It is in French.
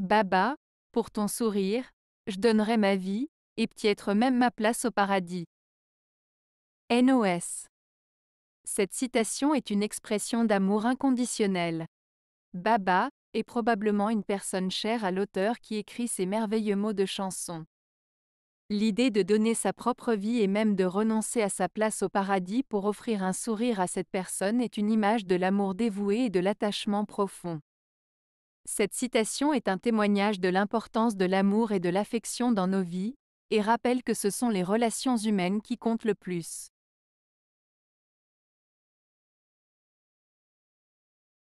Baba, pour ton sourire, je donnerai ma vie, et peut-être même ma place au paradis. NOS. Cette citation est une expression d'amour inconditionnel. Baba est probablement une personne chère à l'auteur qui écrit ces merveilleux mots de chanson. L'idée de donner sa propre vie et même de renoncer à sa place au paradis pour offrir un sourire à cette personne est une image de l'amour dévoué et de l'attachement profond. Cette citation est un témoignage de l'importance de l'amour et de l'affection dans nos vies, et rappelle que ce sont les relations humaines qui comptent le plus.